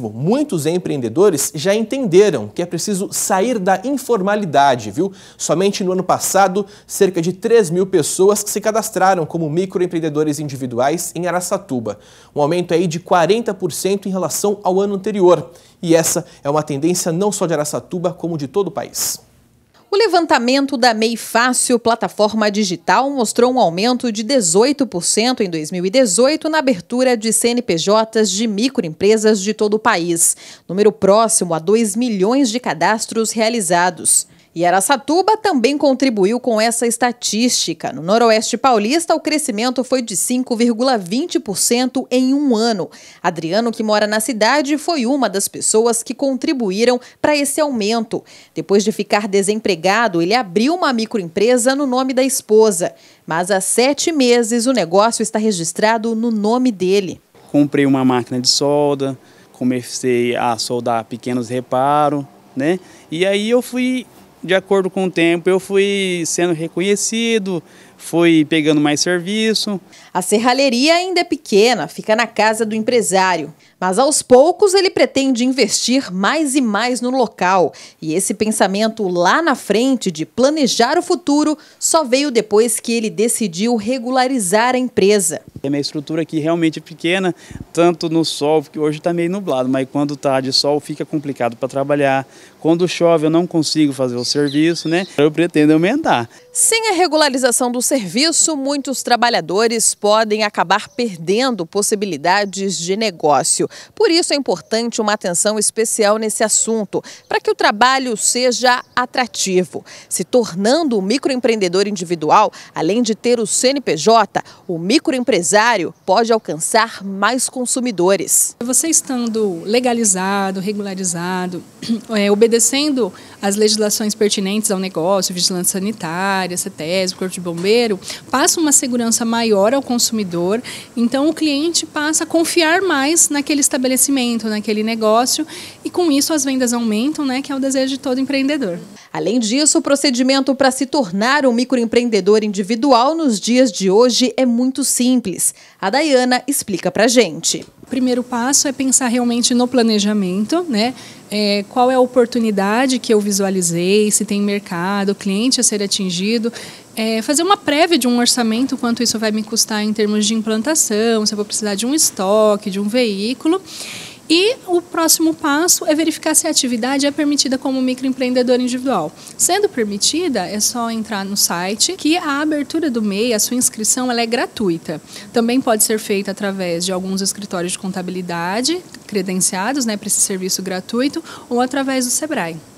Muitos empreendedores já entenderam que é preciso sair da informalidade, viu? Somente no ano passado, cerca de 3 mil pessoas se cadastraram como microempreendedores individuais em Araçatuba. Um aumento aí de 40% em relação ao ano anterior. E essa é uma tendência não só de Araçatuba, como de todo o país. O levantamento da MEI Fácil, plataforma digital, mostrou um aumento de 18% em 2018 na abertura de CNPJs de microempresas de todo o país, número próximo a 2 milhões de cadastros realizados. E Araçatuba também contribuiu com essa estatística. No Noroeste Paulista, o crescimento foi de 5,20% em um ano. Adriano, que mora na cidade, foi uma das pessoas que contribuíram para esse aumento. Depois de ficar desempregado, ele abriu uma microempresa no nome da esposa. Mas há sete meses o negócio está registrado no nome dele. Comprei uma máquina de solda, comecei a soldar pequenos reparos, né? E aí eu fui de acordo com o tempo, eu fui sendo reconhecido, fui pegando mais serviço. A serralheria ainda é pequena, fica na casa do empresário. Mas aos poucos ele pretende investir mais e mais no local. E esse pensamento lá na frente de planejar o futuro só veio depois que ele decidiu regularizar a empresa. A é, minha estrutura aqui realmente é pequena, tanto no sol, porque hoje está meio nublado, mas quando está de sol fica complicado para trabalhar. Quando chove eu não consigo fazer o serviço, né? Eu pretendo aumentar. Sem a regularização dos serviço, muitos trabalhadores podem acabar perdendo possibilidades de negócio. Por isso é importante uma atenção especial nesse assunto, para que o trabalho seja atrativo. Se tornando um microempreendedor individual, além de ter o CNPJ, o microempresário pode alcançar mais consumidores. Você estando legalizado, regularizado, é, obedecendo às legislações pertinentes ao negócio, vigilância sanitária, CETES, Corpo de Bombeiros, brasileiro passa uma segurança maior ao consumidor, então o cliente passa a confiar mais naquele estabelecimento, naquele negócio, e com isso as vendas aumentam, né, que é o desejo de todo empreendedor. Além disso, o procedimento para se tornar um microempreendedor individual nos dias de hoje é muito simples. A Dayana explica para gente primeiro passo é pensar realmente no planejamento, né? É, qual é a oportunidade que eu visualizei, se tem mercado, cliente a ser atingido, é, fazer uma prévia de um orçamento, quanto isso vai me custar em termos de implantação, se eu vou precisar de um estoque, de um veículo. E o próximo passo é verificar se a atividade é permitida como microempreendedor individual. Sendo permitida, é só entrar no site que a abertura do MEI, a sua inscrição, ela é gratuita. Também pode ser feita através de alguns escritórios de contabilidade credenciados né, para esse serviço gratuito ou através do SEBRAE.